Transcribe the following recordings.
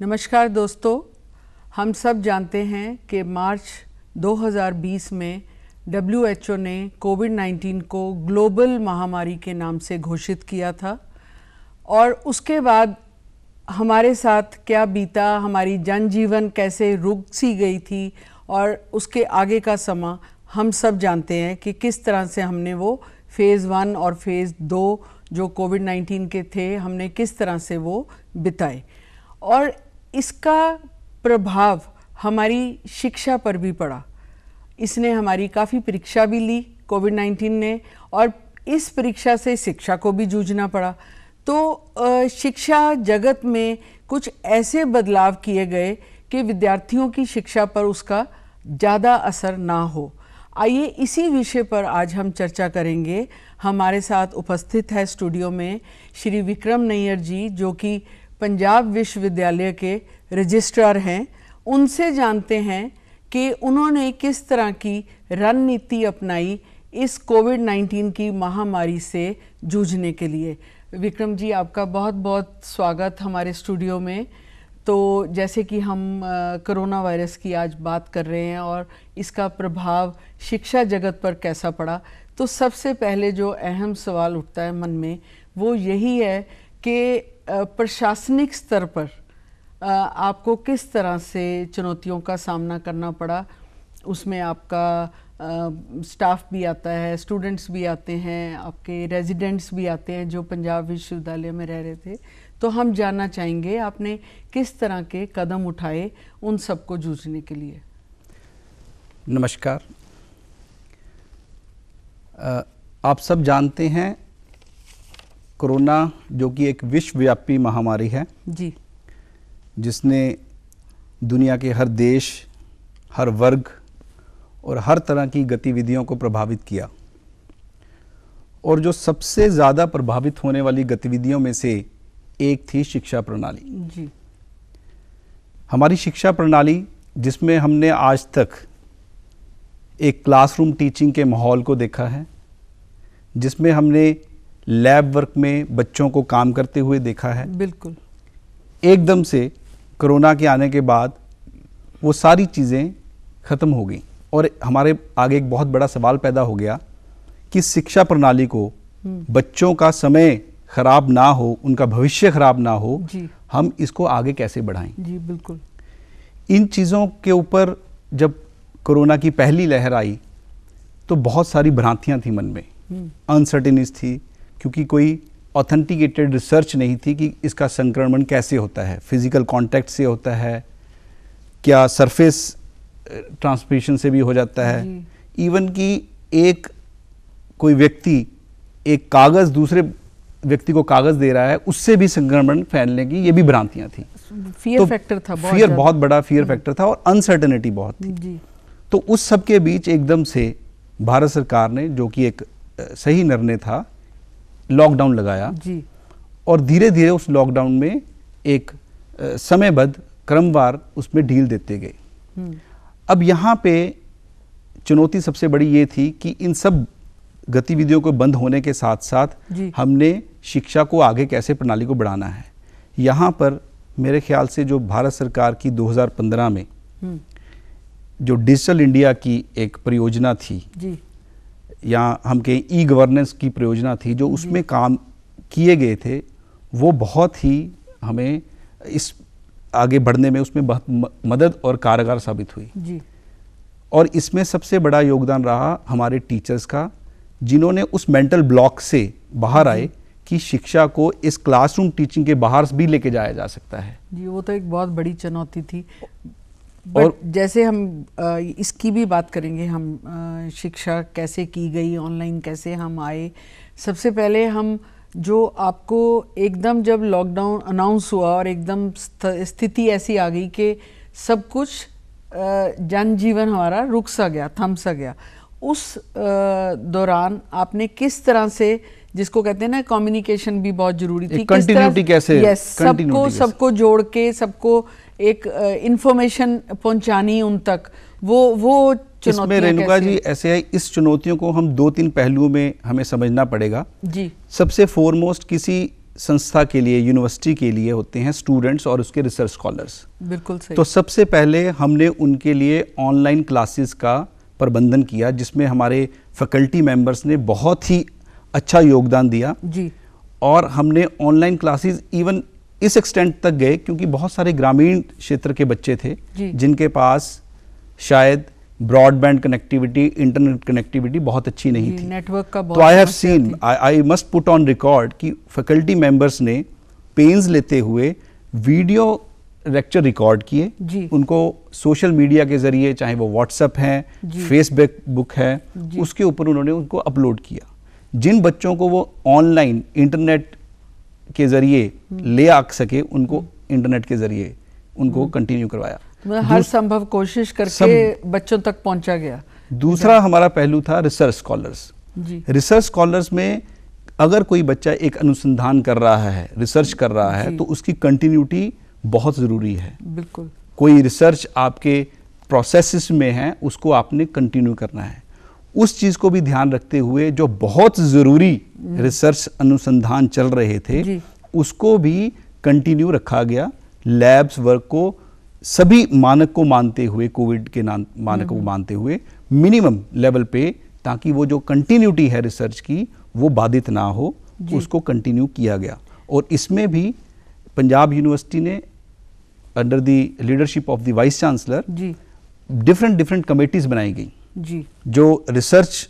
नमस्कार दोस्तों हम सब जानते हैं कि मार्च 2020 में डब्ल्यू ने कोविड 19 को ग्लोबल महामारी के नाम से घोषित किया था और उसके बाद हमारे साथ क्या बीता हमारी जनजीवन कैसे रुक सी गई थी और उसके आगे का समा हम सब जानते हैं कि किस तरह से हमने वो फ़ेज़ वन और फ़ेज़ दो जो कोविड 19 के थे हमने किस तरह से वो बिताए और इसका प्रभाव हमारी शिक्षा पर भी पड़ा इसने हमारी काफ़ी परीक्षा भी ली कोविड 19 ने और इस परीक्षा से शिक्षा को भी जूझना पड़ा तो शिक्षा जगत में कुछ ऐसे बदलाव किए गए कि विद्यार्थियों की शिक्षा पर उसका ज़्यादा असर ना हो आइए इसी विषय पर आज हम चर्चा करेंगे हमारे साथ उपस्थित है स्टूडियो में श्री विक्रम नैयर जी जो कि पंजाब विश्वविद्यालय के रजिस्ट्रार हैं उनसे जानते हैं कि उन्होंने किस तरह की रणनीति अपनाई इस कोविड 19 की महामारी से जूझने के लिए विक्रम जी आपका बहुत बहुत स्वागत हमारे स्टूडियो में तो जैसे कि हम कोरोना वायरस की आज बात कर रहे हैं और इसका प्रभाव शिक्षा जगत पर कैसा पड़ा तो सबसे पहले जो अहम सवाल उठता है मन में वो यही है कि प्रशासनिक स्तर पर आपको किस तरह से चुनौतियों का सामना करना पड़ा उसमें आपका स्टाफ भी आता है स्टूडेंट्स भी आते हैं आपके रेजिडेंट्स भी आते हैं जो पंजाब विश्वविद्यालय में रह रहे थे तो हम जानना चाहेंगे आपने किस तरह के कदम उठाए उन सबको जूझने के लिए नमस्कार आप सब जानते हैं कोरोना जो कि एक विश्वव्यापी महामारी है जी जिसने दुनिया के हर देश हर वर्ग और हर तरह की गतिविधियों को प्रभावित किया और जो सबसे ज़्यादा प्रभावित होने वाली गतिविधियों में से एक थी शिक्षा प्रणाली जी हमारी शिक्षा प्रणाली जिसमें हमने आज तक एक क्लासरूम टीचिंग के माहौल को देखा है जिसमें हमने लैब वर्क में बच्चों को काम करते हुए देखा है बिल्कुल एकदम से कोरोना के आने के बाद वो सारी चीज़ें ख़त्म हो गई और हमारे आगे एक बहुत बड़ा सवाल पैदा हो गया कि शिक्षा प्रणाली को हम्म। बच्चों का समय खराब ना हो उनका भविष्य खराब ना हो हम इसको आगे कैसे बढ़ाएं जी बिल्कुल इन चीज़ों के ऊपर जब कोरोना की पहली लहर आई तो बहुत सारी भ्रांतियां थी मन में अनसर्टिनिस हम्म। थी क्योंकि कोई ऑथेंटिकेटेड रिसर्च नहीं थी कि इसका संक्रमण कैसे होता है फिजिकल कांटेक्ट से होता है क्या सरफेस ट्रांसमिशन से भी हो जाता है इवन कि एक कोई व्यक्ति एक कागज़ दूसरे व्यक्ति को कागज़ दे रहा है उससे भी संक्रमण फैलने की ये भी भ्रांतियाँ थी फियर तो फैक्टर था बहुत फियर बहुत बड़ा फियर फैक्टर हम्म। था और अनसर्टेनिटी बहुत थी जी। तो उस सब के बीच एकदम से भारत सरकार ने जो कि एक सही निर्णय था लॉकडाउन लगाया जी और धीरे धीरे उस लॉकडाउन में एक समयबद्ध क्रमवार उसमें ढील देते गए हम्म। अब यहाँ पे चुनौती सबसे बड़ी ये थी कि इन सब गतिविधियों को बंद होने के साथ साथ हमने शिक्षा को आगे कैसे प्रणाली को बढ़ाना है यहाँ पर मेरे ख्याल से जो भारत सरकार की 2015 में हम्म। जो डिजिटल इंडिया की एक परियोजना थी या हम कहें ई गवर्नेंस की परियोजना थी जो उसमें काम किए गए थे वो बहुत ही हमें इस आगे बढ़ने में उसमें बहुत मदद और कारगर साबित हुई जी और इसमें सबसे बड़ा योगदान रहा हमारे टीचर्स का जिन्होंने उस मेंटल ब्लॉक से बाहर आए कि शिक्षा को इस क्लासरूम टीचिंग के बाहर भी लेके जाया जा सकता है जी वो तो एक बहुत बड़ी चुनौती थी और जैसे हम आ, इसकी भी बात करेंगे हम आ, शिक्षा कैसे की गई ऑनलाइन कैसे हम आए सबसे पहले हम जो आपको एकदम जब लॉकडाउन अनाउंस हुआ और एकदम स्थिति ऐसी आ गई कि सब कुछ जनजीवन हमारा रुक सा गया थम सा गया उस दौरान आपने किस तरह से जिसको कहते हैं ना कम्युनिकेशन भी बहुत जरूरी थी कंटिन्यूटी कैसे यस सबको सबको जोड़ के सबको एक इंफॉर्मेशन uh, पहुंचानी उन तक वो वो इसमें रेणुका जी ऐसे है इस चुनौतियों को हम दो तीन पहलुओं में हमें समझना पड़ेगा जी सबसे फोरमोस्ट किसी संस्था के लिए यूनिवर्सिटी के लिए होते हैं स्टूडेंट्स और उसके रिसर्च स्कॉलर्स बिल्कुल सही तो सबसे पहले हमने उनके लिए ऑनलाइन क्लासेस का प्रबंधन किया जिसमें हमारे फैकल्टी मेंबर्स ने बहुत ही अच्छा योगदान दिया जी और हमने ऑनलाइन क्लासेस इवन इस एक्सटेंट तक गए क्योंकि बहुत सारे ग्रामीण क्षेत्र के बच्चे थे जिनके पास शायद ब्रॉडबैंड कनेक्टिविटी इंटरनेट कनेक्टिविटी बहुत अच्छी नहीं थी नेटवर्क का तो I have seen I must put on record कि फैकल्टी मेंबर्स ने पेन्स लेते हुए वीडियो लेक्चर रिकॉर्ड किए उनको सोशल मीडिया के जरिए चाहे वो व्हाट्सएप है फेसबुक बुक है उसके ऊपर उन्होंने उनको अपलोड किया जिन बच्चों को वो ऑनलाइन इंटरनेट के ज़रिए हम्म। ले आ सके उनको इंटरनेट के ज़रिए उनको कंटिन्यू हम्म। करवाया तो मतलब हर संभव कोशिश करके बच्चों तक पहुंचा गया दूसरा अच्छा। हमारा पहलू था रिसर्च स्कॉलर्स रिसर्च स्कॉलर्स में अगर कोई बच्चा एक अनुसंधान कर रहा है रिसर्च कर रहा है तो उसकी कंटिन्यूटी बहुत ज़रूरी है बिल्कुल कोई रिसर्च आपके प्रोसेस में है उसको आपने कंटिन्यू करना है उस चीज़ को भी ध्यान रखते हुए जो बहुत ज़रूरी हम्म। रिसर्च अनुसंधान चल रहे थे उसको भी कंटिन्यू रखा गया लैब्स वर्क को सभी मानक को मानते हुए कोविड के मानक को हम्म। मानते हुए मिनिमम लेवल पे ताकि वो जो कंटिन्यूटी है रिसर्च की वो बाधित ना हो उसको कंटिन्यू किया गया और इसमें भी पंजाब यूनिवर्सिटी ने under the leadership of the vice chancellor different different committees बनाई गई जी जो रिसर्च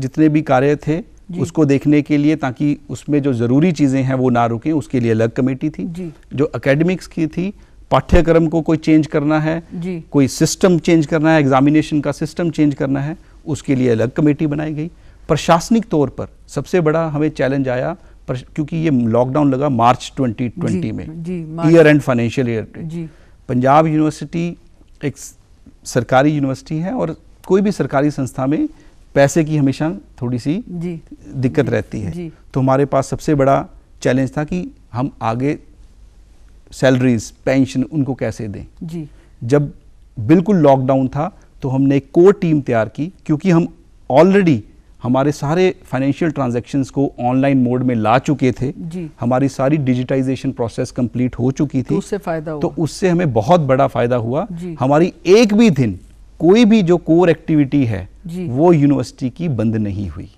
जितने भी कार्य थे उसको देखने के लिए ताकि उसमें जो ज़रूरी चीज़ें हैं वो ना रुकें उसके लिए अलग कमेटी थी जी। जो अकेडमिक्स की थी पाठ्यक्रम को कोई चेंज करना है जी। कोई सिस्टम चेंज करना है एग्जामिनेशन का सिस्टम चेंज करना है उसके लिए अलग कमेटी बनाई गई प्रशासनिक तौर पर सबसे बड़ा हमें चैलेंज आया क्योंकि ये लॉकडाउन लगा मार्च 2020 जी, में year end financial year Punjab university एक सरकारी यूनिवर्सिटी है और कोई भी सरकारी संस्था में पैसे की हमेशा थोड़ी सी जी, दिक्कत जी, रहती है तो हमारे पास सबसे बड़ा चैलेंज था कि हम आगे सैलरीज पेंशन उनको कैसे दें जी जब बिल्कुल लॉकडाउन था तो हमने एक कोर टीम तैयार की क्योंकि हम ऑलरेडी हमारे सारे फाइनेंशियल ट्रांजैक्शंस को ऑनलाइन मोड में ला चुके थे जी। हमारी सारी डिजिटाइजेशन प्रोसेस कंप्लीट हो चुकी थी तो उससे फायदा तो हुआ। तो उससे हमें बहुत बड़ा फायदा हुआ हमारी एक भी दिन कोई भी जो कोर एक्टिविटी है वो यूनिवर्सिटी की बंद नहीं हुई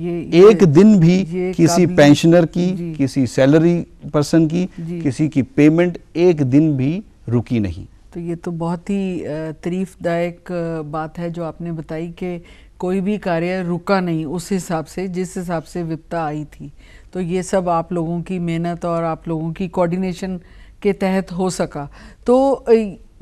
ये, ये, एक दिन भी किसी पेंशनर की किसी सैलरी पर्सन की किसी की पेमेंट एक दिन भी रुकी नहीं तो ये तो बहुत ही तरीफदायक बात है जो आपने बताई कि कोई भी कार्य रुका नहीं उस हिसाब से जिस हिसाब से विपता आई थी तो ये सब आप लोगों की मेहनत और आप लोगों की कोऑर्डिनेशन के तहत हो सका तो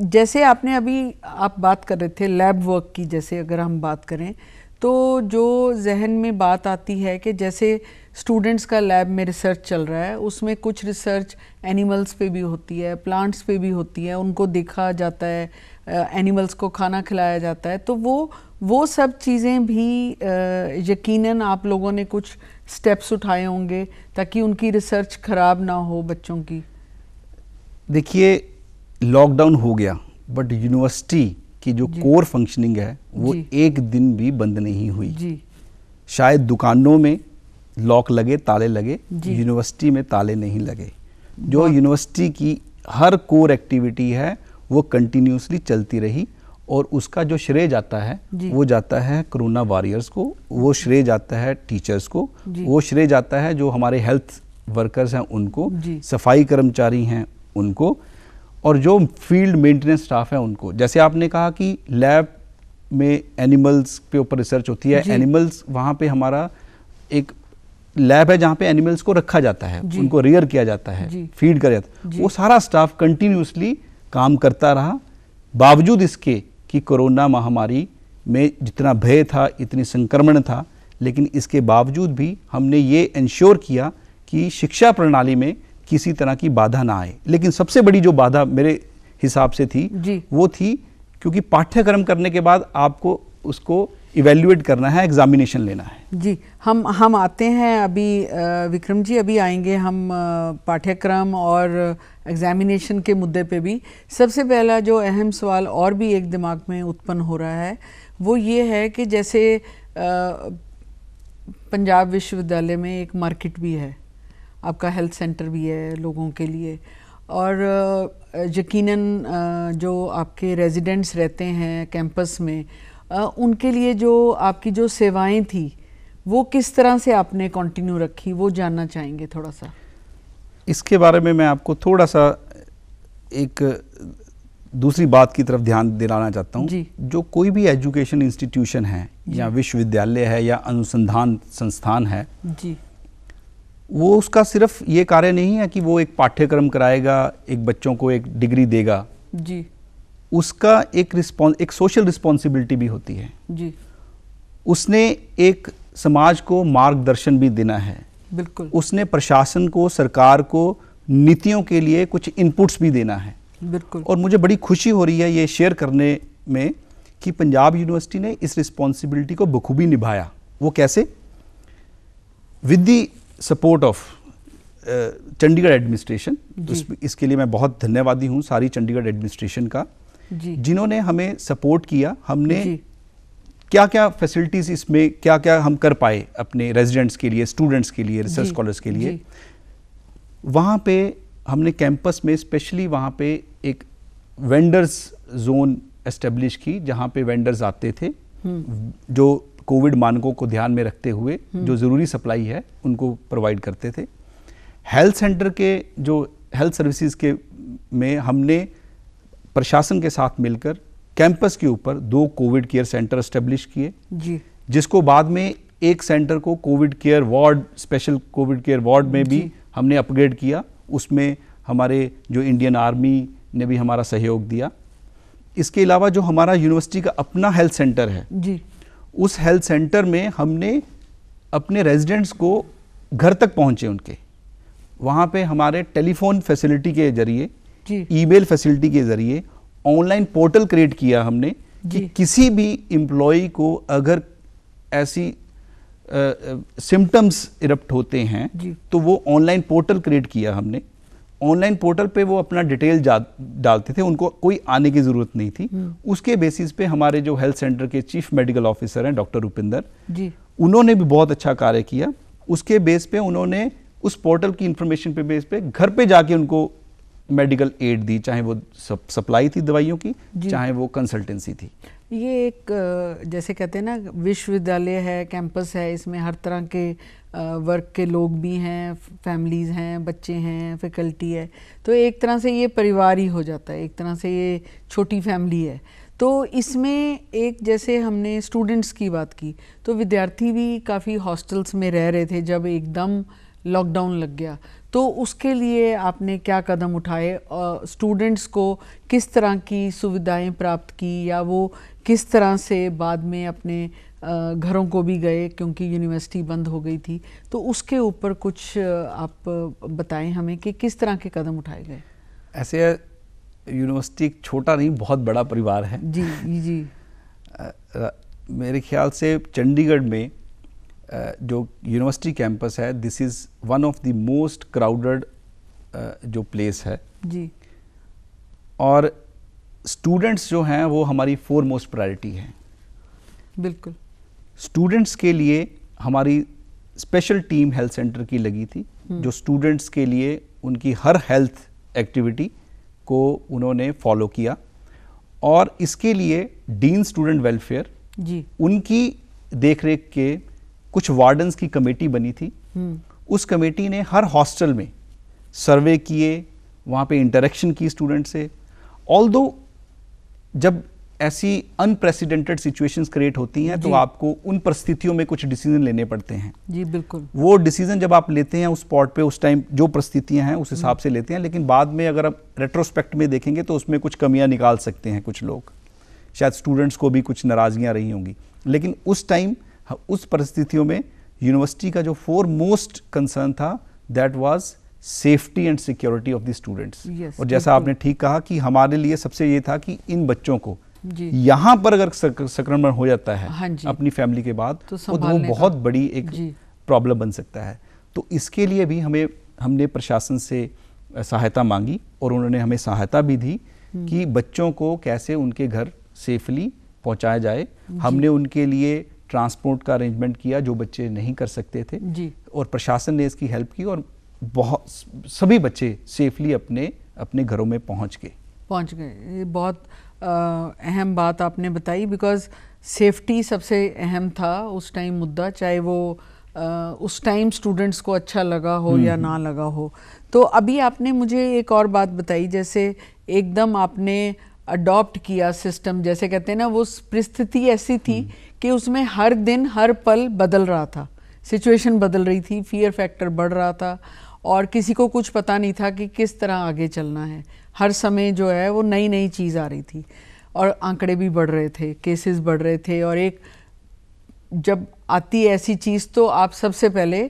जैसे आपने अभी आप बात कर रहे थे लैब वर्क की जैसे अगर हम बात करें तो जो जहन में बात आती है कि जैसे स्टूडेंट्स का लैब में रिसर्च चल रहा है उसमें कुछ रिसर्च एनिमल्स पे भी होती है प्लांट्स पे भी होती है उनको देखा जाता है एनिमल्स को खाना खिलाया जाता है तो वो वो सब चीज़ें भी यकीनन आप लोगों ने कुछ स्टेप्स उठाए होंगे ताकि उनकी रिसर्च ख़राब ना हो बच्चों की देखिए लॉकडाउन हो गया बट यूनिवर्सिटी की जो कोर फंक्शनिंग है वो एक दिन भी बंद नहीं हुई जी। शायद दुकानों में लॉक लगे ताले लगे यूनिवर्सिटी में ताले नहीं लगे जो यूनिवर्सिटी की हर कोर एक्टिविटी है वो कंटिन्यूसली चलती रही और उसका जो श्रेय जाता है वो जाता है कोरोना वॉरियर्स को वो श्रेय जाता है टीचर्स को वो श्रेय जाता है जो हमारे हेल्थ वर्कर्स हैं उनको सफाई कर्मचारी हैं उनको और जो फील्ड मेंटेनेंस स्टाफ है उनको जैसे आपने कहा कि लैब में एनिमल्स के ऊपर रिसर्च होती है एनिमल्स वहाँ पे हमारा एक लैब है जहाँ पे एनिमल्स को रखा जाता है उनको रियर किया जाता है फीड किया जाता है वो सारा स्टाफ कंटिन्यूसली काम करता रहा बावजूद इसके कि कोरोना महामारी में जितना भय था इतनी संक्रमण था लेकिन इसके बावजूद भी हमने ये इंश्योर किया कि शिक्षा प्रणाली में किसी तरह की बाधा ना आए लेकिन सबसे बड़ी जो बाधा मेरे हिसाब से थी वो थी क्योंकि पाठ्यक्रम करने के बाद आपको उसको इवेल्युएट करना है एग्जामिनेशन लेना है जी हम हम आते हैं अभी विक्रम जी अभी आएंगे हम पाठ्यक्रम और एग्जामिनेशन के मुद्दे पे भी सबसे पहला जो अहम सवाल और भी एक दिमाग में उत्पन्न हो रहा है वो ये है कि जैसे पंजाब विश्वविद्यालय में एक मार्केट भी है आपका हेल्थ सेंटर भी है लोगों के लिए और यकीनन जो आपके रेजिडेंट्स रहते हैं कैंपस में उनके लिए जो आपकी जो सेवाएं थी वो किस तरह से आपने कंटिन्यू रखी वो जानना चाहेंगे थोड़ा सा इसके बारे में मैं आपको थोड़ा सा एक दूसरी बात की तरफ ध्यान दिलाना चाहता हूँ जो कोई भी एजुकेशन इंस्टीट्यूशन है या विश्वविद्यालय है या अनुसंधान संस्थान है जी वो उसका सिर्फ ये कार्य नहीं है कि वो एक पाठ्यक्रम कराएगा एक बच्चों को एक डिग्री देगा जी उसका एक रिस्पॉन्स एक सोशल रिस्पॉन्सिबिलिटी भी होती है जी उसने एक समाज को मार्गदर्शन भी देना है बिल्कुल उसने प्रशासन को सरकार को नीतियों के लिए कुछ इनपुट्स भी देना है बिल्कुल और मुझे बड़ी खुशी हो रही है ये शेयर करने में कि पंजाब यूनिवर्सिटी ने इस रिस्पॉन्सिबिलिटी को बखूबी निभाया वो कैसे with support of Chandigarh administration इसके लिए मैं बहुत धन्यवादी हूँ सारी चंडीगढ़ एडमिनिस्ट्रेशन का जिन्होंने हमें सपोर्ट किया हमने क्या क्या फैसिलिटीज इसमें क्या क्या हम कर पाए अपने रेजिडेंट्स के लिए स्टूडेंट्स के लिए रिसर्च स्कॉलर्स के लिए वहाँ पे हमने कैंपस में स्पेशली वहाँ पे एक वेंडर्स जोन एस्टेब्लिश की जहाँ पे वेंडर्स आते थे हम्म। जो कोविड मानकों को ध्यान में रखते हुए हम्म। जो ज़रूरी सप्लाई है उनको प्रोवाइड करते थे हेल्थ सेंटर के जो हेल्थ सर्विसेज के में हमने प्रशासन के साथ मिलकर कैंपस के ऊपर दो कोविड केयर सेंटर इस्टेब्लिश किए जी जिसको बाद में एक सेंटर को covid care ward special covid care ward में भी हमने अपग्रेड किया उसमें हमारे जो इंडियन आर्मी ने भी हमारा सहयोग दिया इसके अलावा जो हमारा यूनिवर्सिटी का अपना हेल्थ सेंटर है जी उस हेल्थ सेंटर में हमने अपने रेजिडेंट्स को घर तक पहुंचे उनके वहाँ पे हमारे टेलीफोन फैसिलिटी के जरिए ईमेल फैसिलिटी के जरिए ऑनलाइन पोर्टल क्रिएट किया हमने कि किसी भी एम्प्लॉय को अगर ऐसी सिम्टम्स इरप्ट होते हैं तो वो ऑनलाइन पोर्टल क्रिएट किया हमने ऑनलाइन पोर्टल पे वो अपना डिटेल डालते थे उनको कोई आने की ज़रूरत नहीं थी हम्म। उसके बेसिस पे हमारे जो हेल्थ सेंटर के चीफ मेडिकल ऑफिसर हैं डॉक्टर रुपिंदर जी उन्होंने भी बहुत अच्छा कार्य किया उसके बेस पे उन्होंने उस पोर्टल की इंफॉर्मेशन पे बेस पे घर पे जाके उनको मेडिकल एड दी चाहे वो सप्लाई थी दवाइयों की चाहे वो कंसल्टेंसी थी ये एक जैसे कहते हैं ना विश्वविद्यालय है कैंपस है इसमें हर तरह के वर्क के लोग भी हैं फैमिलीज़ हैं बच्चे हैं फैकल्टी है तो एक तरह से ये परिवार ही हो जाता है एक तरह से ये छोटी फैमिली है तो इसमें एक जैसे हमने स्टूडेंट्स की बात की तो विद्यार्थी भी काफ़ी हॉस्टल्स में रह रहे थे जब एकदम लॉकडाउन लग गया तो उसके लिए आपने क्या कदम उठाए स्टूडेंट्स को किस तरह की सुविधाएं प्राप्त की या वो किस तरह से बाद में अपने घरों को भी गए क्योंकि यूनिवर्सिटी बंद हो गई थी तो उसके ऊपर कुछ आप बताएं हमें कि किस तरह के कदम उठाए गए ऐसे यूनिवर्सिटी एक छोटा नहीं बहुत बड़ा परिवार है जी जी मेरे ख्याल से चंडीगढ़ में जो यूनिवर्सिटी कैंपस है this is one of the most crowded जो प्लेस है जी और स्टूडेंट्स जो हैं वो हमारी फोर मोस्ट प्रायोरिटी है बिल्कुल स्टूडेंट्स के लिए हमारी स्पेशल टीम हेल्थ सेंटर की लगी थी हम्म। जो स्टूडेंट्स के लिए उनकी हर हेल्थ एक्टिविटी को उन्होंने फॉलो किया और इसके लिए डीन स्टूडेंट वेलफेयर जी उनकी देखरेख के कुछ वार्डन्स की कमेटी बनी थी हम्म। उस कमेटी ने हर हॉस्टल में सर्वे किए वहाँ पे इंटरेक्शन की स्टूडेंट से ऑल जब ऐसी अनप्रेसिडेंटेड सिचुएशंस क्रिएट होती हैं तो आपको उन परिस्थितियों में कुछ डिसीजन लेने पड़ते हैं जी बिल्कुल वो डिसीजन जब आप लेते हैं उस स्पॉट पे उस टाइम जो परिस्थितियां हैं उस हिसाब हम्म। से लेते हैं लेकिन बाद में अगर आप रेट्रोस्पेक्ट में देखेंगे तो उसमें कुछ कमियां निकाल सकते हैं कुछ लोग शायद स्टूडेंट्स को भी कुछ नाराज़गियाँ रही होंगी लेकिन उस टाइम उस परिस्थितियों में यूनिवर्सिटी का जो फोर मोस्ट कंसर्न था that was safety and security of the students और जैसा आपने ठीक कहा कि हमारे लिए सबसे ये था कि इन बच्चों को यहाँ पर अगर संक्रमण हो जाता है हाँ अपनी फैमिली के बाद तो, तो वो बहुत बड़ी एक प्रॉब्लम बन सकता है तो इसके लिए भी हमें हमने प्रशासन से सहायता मांगी और उन्होंने हमें सहायता भी दी हम्म। कि बच्चों को कैसे उनके घर सेफली पहुंचाया जाए हमने उनके लिए ट्रांसपोर्ट का अरेंजमेंट किया जो बच्चे नहीं कर सकते थे और प्रशासन ने इसकी हेल्प की और बहुत सभी बच्चे सेफली अपने अपने घरों में पहुंच गए पहुंच गए ये बहुत अहम बात आपने बताई बिकॉज सेफ्टी सबसे अहम था उस टाइम मुद्दा चाहे वो आ, उस टाइम स्टूडेंट्स को अच्छा लगा हो या हम्म, ना हम्म। लगा हो तो अभी आपने मुझे एक और बात बताई जैसे एकदम आपने अडॉप्ट किया सिस्टम जैसे कहते हैं ना वो परिस्थिति ऐसी थी हम्म। कि उसमें हर दिन हर पल बदल रहा था सिचुएशन बदल रही थी फियर फैक्टर बढ़ रहा था और किसी को कुछ पता नहीं था कि किस तरह आगे चलना है हर समय जो है वो नई नई चीज़ आ रही थी और आंकड़े भी बढ़ रहे थे केसेस बढ़ रहे थे और एक जब आती ऐसी चीज़ तो आप सबसे पहले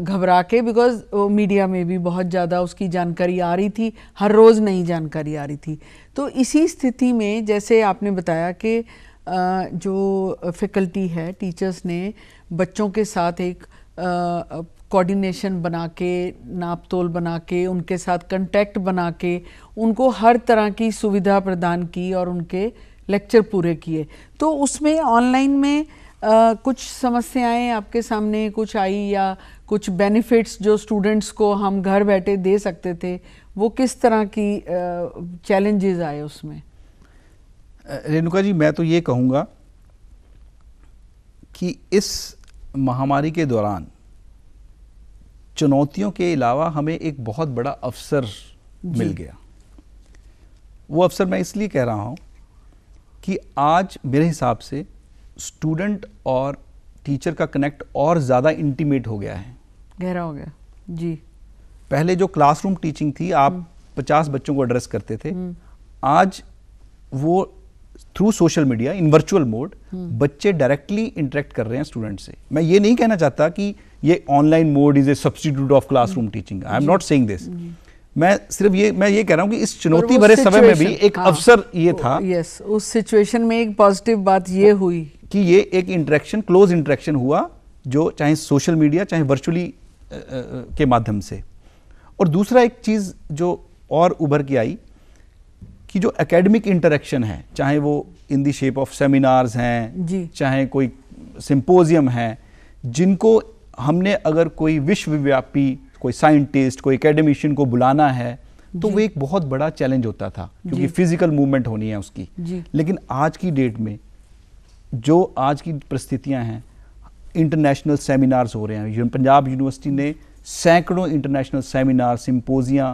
घबरा के बिकॉज वो मीडिया में भी बहुत ज़्यादा उसकी जानकारी आ रही थी हर रोज़ नई जानकारी आ रही थी तो इसी स्थिति में जैसे आपने बताया कि जो फैकल्टी है टीचर्स ने बच्चों के साथ एक कोऑर्डिनेशन बना के नाप तोल बना के उनके साथ कंटेक्ट बना के उनको हर तरह की सुविधा प्रदान की और उनके लेक्चर पूरे किए तो उसमें ऑनलाइन में आ, कुछ समस्याएं आपके सामने कुछ आई या कुछ बेनिफिट्स जो स्टूडेंट्स को हम घर बैठे दे सकते थे वो किस तरह की चैलेंजेस आए उसमें रेणुका जी मैं तो ये कहूँगा कि इस महामारी के दौरान चुनौतियों के अलावा हमें एक बहुत बड़ा अवसर मिल गया वो अवसर मैं इसलिए कह रहा हूँ कि आज मेरे हिसाब से स्टूडेंट और टीचर का कनेक्ट और ज़्यादा इंटीमेट हो गया है गहरा हो गया जी पहले जो क्लासरूम टीचिंग थी आप हम्म। पचास बच्चों को एड्रेस करते थे हम्म। आज वो through social media in virtual mode बच्चे डायरेक्टली इंटरेक्ट कर रहे हैं स्टूडेंट से मैं ये नहीं कहना चाहता कि ये online mode is a substitute of classroom teaching I am not saying this मैं सिर्फ ये मैं ये कह रहा हूँ कि इस चुनौती भरे समय में भी एक हाँ, अवसर ये था यस उस सिचुएशन में एक पॉजिटिव बात ये हाँ। हुई कि ये एक इंटरेक्शन क्लोज इंटरेक्शन हुआ जो चाहे सोशल मीडिया चाहे वर्चुअली के माध्यम से और दूसरा एक चीज़ जो और उभर के आई कि जो एकेडमिक इंटरेक्शन है चाहे वो in the shape of seminars हैं चाहे कोई सिंपोजियम हैं जिनको हमने अगर कोई विश्वव्यापी कोई साइंटिस्ट कोई एकेडमिशियन को बुलाना है तो वो एक बहुत बड़ा चैलेंज होता था क्योंकि फिजिकल मूवमेंट होनी है उसकी लेकिन आज की डेट में जो आज की परिस्थितियां हैं इंटरनेशनल सेमिनार्स हो रहे हैं पंजाब यूनिवर्सिटी ने सैकड़ों इंटरनेशनल सेमिनार सिंपोजियाँ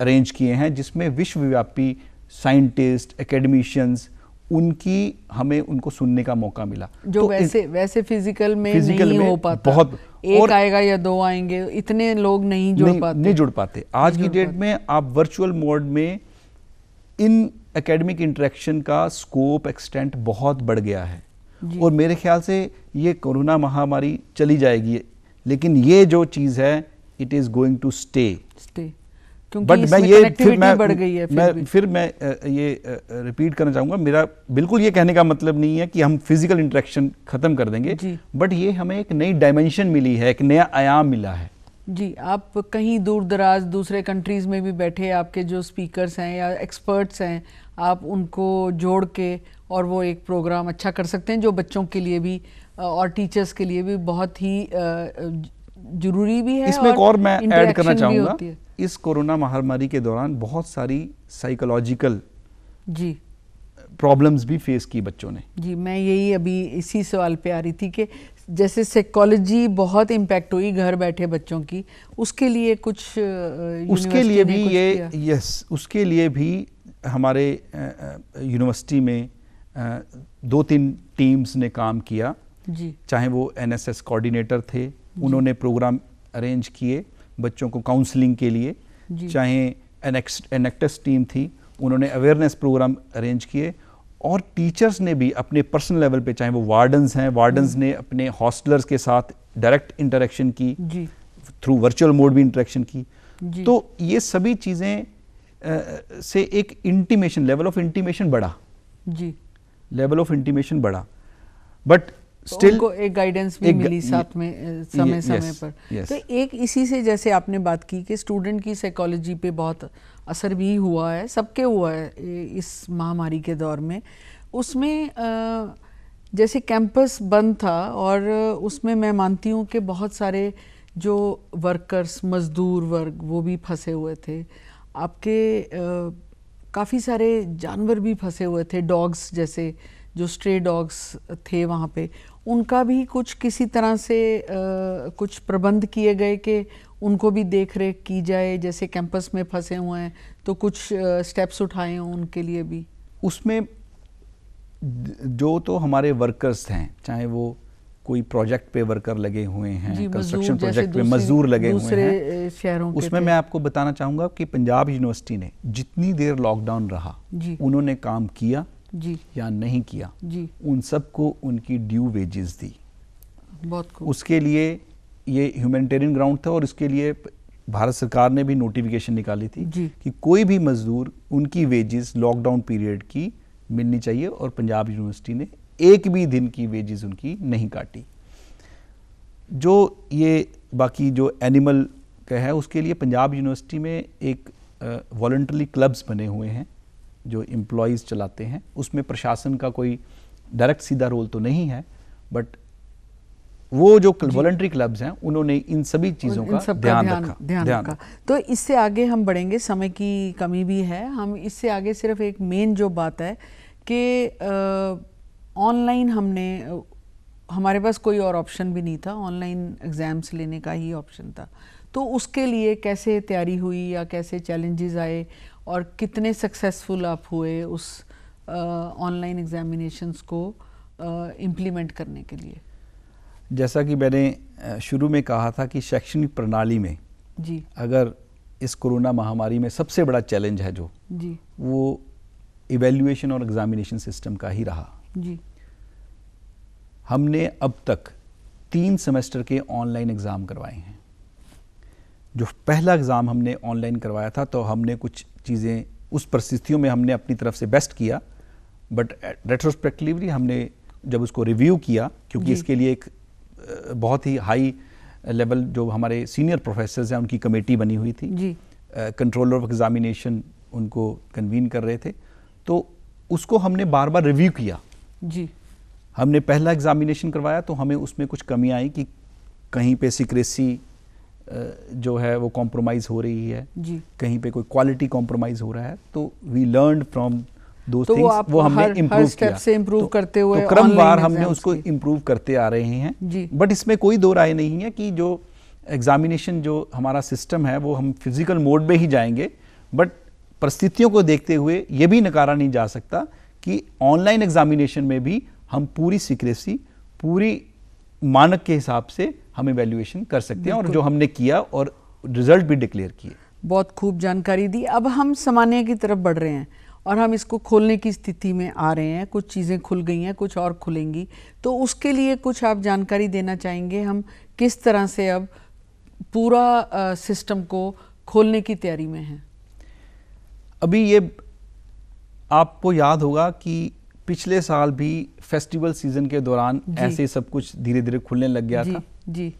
अरेंज किए हैं जिसमें विश्वव्यापी साइंटिस्ट एकेडमिशियंस उनकी हमें उनको सुनने का मौका मिला जो तो वैसे इन, वैसे फिजिकल में फिजिकल नहीं में हो पाता बहुत एक और, आएगा या दो आएंगे इतने लोग नहीं जुड़ नहीं, पाते नहीं जुड़ पाते आज की डेट में आप वर्चुअल मोड में इन एकेडमिक इंटरेक्शन का स्कोप एक्सटेंट बहुत बढ़ गया है और मेरे ख्याल से ये कोरोना महामारी चली जाएगी लेकिन ये जो चीज़ है it is going to stay stay but मैं ये फिर मैं बढ़ गई है फिर मैं फिर मैं ये रिपीट करना चाहूंगा मेरा बिल्कुल ये कहने का मतलब नहीं है कि हम फिजिकल इंटरेक्शन खत्म कर देंगे बट ये हमें एक नई डायमेंशन मिली है एक नया आयाम मिला है जी आप कहीं दूर दराज दूसरे कंट्रीज़ में भी बैठे आपके जो स्पीकर्स हैं या एक्सपर्ट्स हैं आप उनको जोड़ के और वो एक प्रोग्राम अच्छा कर सकते हैं जो बच्चों के लिए भी और टीचर्स के लिए भी बहुत ही जरूरी भी है इसमें और, और मैं ऐड करना चाहूंगा इस कोरोना महामारी के दौरान बहुत सारी साइकोलॉजिकल जी प्रॉब्लम्स भी फेस की बच्चों ने जी मैं यही अभी इसी सवाल पे आ रही थी कि जैसे साइकोलॉजी बहुत इम्पैक्ट हुई घर बैठे बच्चों की उसके लिए कुछ उसके लिए भी ये यस उसके लिए भी हमारे यूनिवर्सिटी में आ, दो तीन टीम्स ने काम किया जी चाहे वो एनएसएस कोऑर्डिनेटर थे उन्होंने प्रोग्राम अरेंज किए बच्चों को काउंसलिंग के लिए चाहे एनेक्टस टीम थी उन्होंने अवेयरनेस प्रोग्राम अरेंज किए और टीचर्स ने भी अपने पर्सनल लेवल पे चाहे वो वार्डन्स हैं वार्डन्स हम्म। ने अपने हॉस्टलर्स के साथ डायरेक्ट इंटरेक्शन की थ्रू वर्चुअल मोड भी इंटरेक्शन की तो ये सभी चीज़ें से एक इंटीमेशन लेवल ऑफ इंटीमेशन बढ़ा जी लेवल ऑफ इंटीमेशन बढ़ा बट स्टिल तो को एक गाइडेंस भी एक मिली साथ में समय ये, समय yes, पर yes. तो एक इसी से जैसे आपने बात की कि स्टूडेंट की साइकोलॉजी पे बहुत असर भी हुआ है सबके हुआ है इस महामारी के दौर में उसमें जैसे कैंपस बंद था और उसमें मैं मानती हूँ कि बहुत सारे जो वर्कर्स मजदूर वर्ग वो भी फंसे हुए थे आपके काफ़ी सारे जानवर भी फंसे हुए थे डॉग्स जैसे जो स्ट्रे डॉग्स थे वहाँ पे उनका भी कुछ किसी तरह से आ, कुछ प्रबंध किए गए कि उनको भी देख रेख की जाए जैसे कैंपस में फंसे हुए हैं तो कुछ आ, स्टेप्स उठाए हों उनके लिए भी उसमें जो तो हमारे वर्कर्स हैं चाहे वो कोई प्रोजेक्ट पे वर्कर लगे हुए हैं कंस्ट्रक्शन प्रोजेक्ट पे मजदूर लगे हुए हैं शहरों उसमें मैं आपको बताना चाहूंगा कि पंजाब यूनिवर्सिटी ने जितनी देर लॉकडाउन रहा उन्होंने काम किया जी या नहीं किया जी उन सबको उनकी ड्यू वेजेस दी बहुत cool. उसके लिए ये ह्यूमेटेरियन ग्राउंड था और इसके लिए भारत सरकार ने भी नोटिफिकेशन निकाली थी जी. कि कोई भी मजदूर उनकी वेजेस लॉकडाउन पीरियड की मिलनी चाहिए और पंजाब यूनिवर्सिटी ने एक भी दिन की वेजेस उनकी नहीं काटी जो ये बाकी जो एनिमल का है उसके लिए पंजाब यूनिवर्सिटी में एक वॉल्ट्री क्लब्स बने हुए हैं जो एम्प्लॉयज़ चलाते हैं उसमें प्रशासन का कोई डायरेक्ट सीधा रोल तो नहीं है बट वो जो वॉलंट्री क्लब्स हैं उन्होंने इन सभी चीज़ों का सब ध्यान, रखा ध्यान, ध्यान रखा तो इससे आगे हम बढ़ेंगे समय की कमी भी है हम इससे आगे सिर्फ एक मेन जो बात है कि ऑनलाइन हमने हमारे पास कोई और ऑप्शन भी नहीं था ऑनलाइन एग्ज़ाम्स लेने का ही ऑप्शन था तो उसके लिए कैसे तैयारी हुई या कैसे चैलेंजेस आए और कितने सक्सेसफुल आप हुए उस ऑनलाइन एग्जामिनेशंस को इम्प्लीमेंट करने के लिए जैसा कि मैंने शुरू में कहा था कि शैक्षणिक प्रणाली में जी अगर इस कोरोना महामारी में सबसे बड़ा चैलेंज है जो जी वो इवेल्यूएशन और एग्जामिनेशन सिस्टम का ही रहा जी हमने अब तक तीन सेमेस्टर के ऑनलाइन एग्ज़ाम करवाए हैं जो पहला एग्ज़ाम हमने ऑनलाइन करवाया था तो हमने कुछ चीज़ें उस परिस्थितियों में हमने अपनी तरफ से बेस्ट किया बट रेट्रोस्पेक्टिवली हमने जब उसको रिव्यू किया क्योंकि इसके लिए एक बहुत ही हाई लेवल जो हमारे सीनियर प्रोफेसर हैं उनकी कमेटी बनी हुई थी कंट्रोलर ऑफ एग्जामिनेशन उनको कन्वीन कर रहे थे तो उसको हमने बार बार रिव्यू किया जी हमने पहला एग्जामिनेशन करवाया तो हमें उसमें कुछ कमी आई कि कहीं पे सीक्रेसी जो है वो कॉम्प्रोमाइज़ हो रही है जी कहीं पे कोई क्वालिटी कॉम्प्रोमाइज़ हो रहा है तो वी लर्न फ्रॉम दो तो वो, वो हमने इम्प्रूव किया से इम्प्रूव तो, करते तो हुए तो क्रमवार हमने उसको इम्प्रूव करते आ रहे हैं बट इसमें कोई दो राय नहीं है कि जो एग्जामिनेशन जो हमारा सिस्टम है वो हम फिजिकल मोड में ही जाएंगे बट परिस्थितियों को देखते हुए ये भी नकारा नहीं जा सकता कि ऑनलाइन एग्जामिनेशन में भी हम पूरी सीक्रेसी पूरी मानक के हिसाब से हम इवेल्युएशन कर सकते हैं और जो हमने किया और रिजल्ट भी डिक्लेयर किए बहुत खूब जानकारी दी अब हम सामान्य की तरफ बढ़ रहे हैं और हम इसको खोलने की स्थिति में आ रहे हैं कुछ चीज़ें खुल गई हैं कुछ और खुलेंगी तो उसके लिए कुछ आप जानकारी देना चाहेंगे हम किस तरह से अब पूरा आ, सिस्टम को खोलने की तैयारी में हैं अभी ये आपको याद होगा कि पिछले साल भी फेस्टिवल सीज़न के दौरान ऐसे सब कुछ धीरे धीरे खुलने लग गया था जी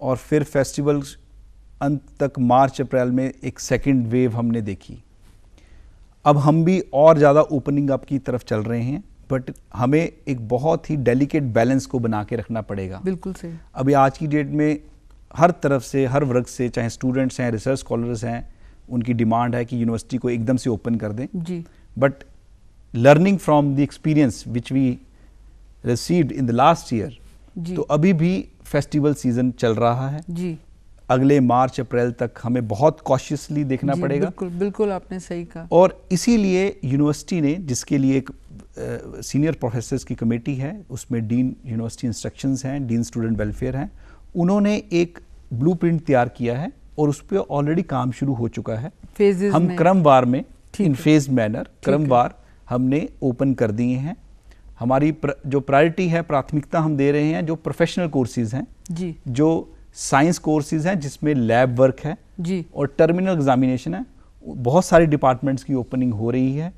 और फिर फेस्टिवल अंत तक मार्च अप्रैल में एक सेकेंड वेव हमने देखी अब हम भी और ज़्यादा ओपनिंग अप की तरफ चल रहे हैं बट हमें एक बहुत ही डेलिकेट बैलेंस को बना के रखना पड़ेगा बिल्कुल सही अभी आज की डेट में हर तरफ से हर वर्ग से चाहे स्टूडेंट्स हैं रिसर्च स्कॉलर्स हैं उनकी डिमांड है कि यूनिवर्सिटी को एकदम से ओपन कर दें जी but learning from the experience which we received in the last year तो अभी भी फेस्टिवल सीजन चल रहा है जी अगले मार्च अप्रैल तक हमें बहुत कॉशियसली देखना पड़ेगा बिल्कुल बिल्कुल आपने सही कहा और इसीलिए यूनिवर्सिटी ने जिसके लिए एक सीनियर प्रोफेसर्स की कमेटी है उसमें डीन यूनिवर्सिटी इंस्ट्रक्शन हैं डीन स्टूडेंट वेलफेयर हैं उन्होंने एक ब्लू तैयार किया है और उस पर ऑलरेडी काम शुरू हो चुका है हम क्रमवार में इन फेज मैनर क्रमवार हमने ओपन कर दिए हैं हमारी प्र, जो प्रायोरिटी है प्राथमिकता हम दे रहे हैं जो प्रोफेशनल कोर्सेज हैं जी जो साइंस कोर्सेज हैं जिसमें लैब वर्क है जी और टर्मिनल एग्जामिनेशन है बहुत सारे डिपार्टमेंट्स की ओपनिंग हो रही है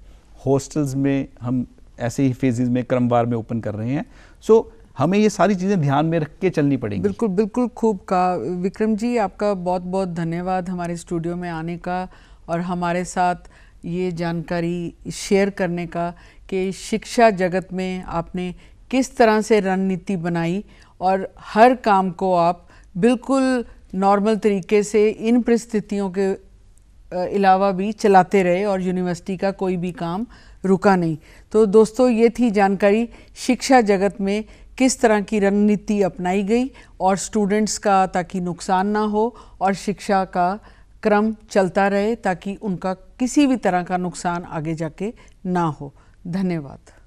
हॉस्टल्स में हम ऐसे ही फेजेस में क्रमवार में ओपन कर रहे हैं सो so, हमें ये सारी चीज़ें ध्यान में रख के चलनी पड़ेगी बिल्कुल बिल्कुल खूब का विक्रम जी आपका बहुत बहुत धन्यवाद हमारे स्टूडियो में आने का और हमारे साथ ये जानकारी शेयर करने का कि शिक्षा जगत में आपने किस तरह से रणनीति बनाई और हर काम को आप बिल्कुल नॉर्मल तरीके से इन परिस्थितियों के अलावा भी चलाते रहे और यूनिवर्सिटी का कोई भी काम रुका नहीं तो दोस्तों ये थी जानकारी शिक्षा जगत में किस तरह की रणनीति अपनाई गई और स्टूडेंट्स का ताकि नुकसान ना हो और शिक्षा का क्रम चलता रहे ताकि उनका किसी भी तरह का नुकसान आगे जाके ना हो धन्यवाद